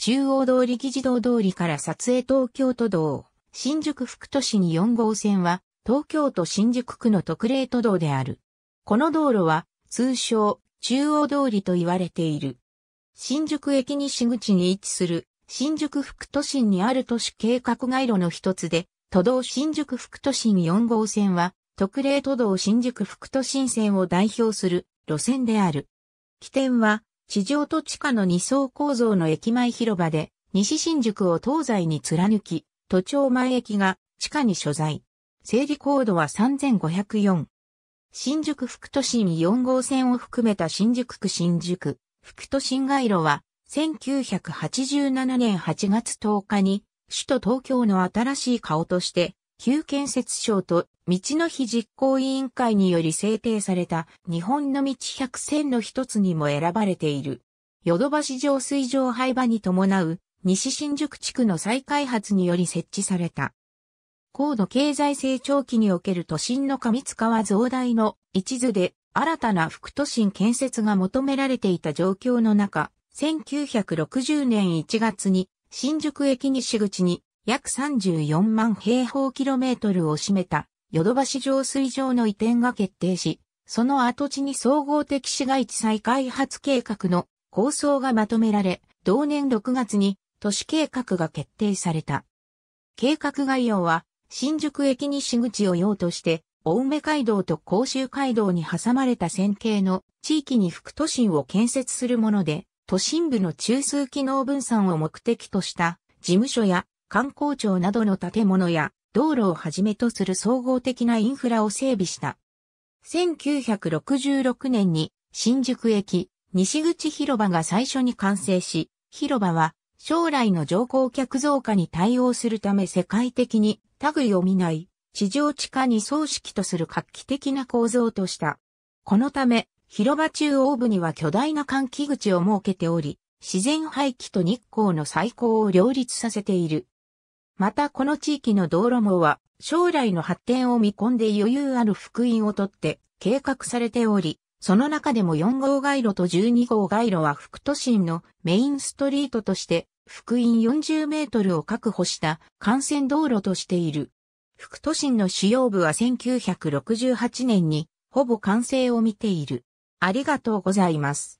中央通り議事堂通りから撮影東京都道、新宿副都市に4号線は、東京都新宿区の特例都道である。この道路は、通称、中央通りと言われている。新宿駅西口に位置する、新宿副都心にある都市計画街路の一つで、都道新宿副都心4号線は、特例都道新宿副都心線を代表する路線である。起点は、地上と地下の二層構造の駅前広場で、西新宿を東西に貫き、都庁前駅が地下に所在。整理高度は3504。新宿副都心4号線を含めた新宿区新宿、副都心街路は、1987年8月10日に、首都東京の新しい顔として、旧建設省と道の日実行委員会により制定された日本の道百選の一つにも選ばれている。ヨドバシ上水上廃場に伴う西新宿地区の再開発により設置された。高度経済成長期における都心の上塚は増大の一途で新たな副都心建設が求められていた状況の中、1960年1月に新宿駅西口に約34万平方キロメートルを占めたヨドバシ浄水場の移転が決定し、その跡地に総合的市街地再開発計画の構想がまとめられ、同年6月に都市計画が決定された。計画概要は、新宿駅西口を用として、青梅街道と甲州街道に挟まれた線形の地域に副都心を建設するもので、都心部の中枢機能分散を目的とした事務所や観光庁などの建物や道路をはじめとする総合的なインフラを整備した。1966年に新宿駅西口広場が最初に完成し、広場は将来の乗降客増加に対応するため世界的に類を見ない地上地下に葬式とする画期的な構造とした。このため広場中央部には巨大な換気口を設けており、自然排気と日光の最高を両立させている。またこの地域の道路網は将来の発展を見込んで余裕ある福音をとって計画されており、その中でも4号街路と12号街路は副都心のメインストリートとして福音40メートルを確保した幹線道路としている。副都心の主要部は1968年にほぼ完成を見ている。ありがとうございます。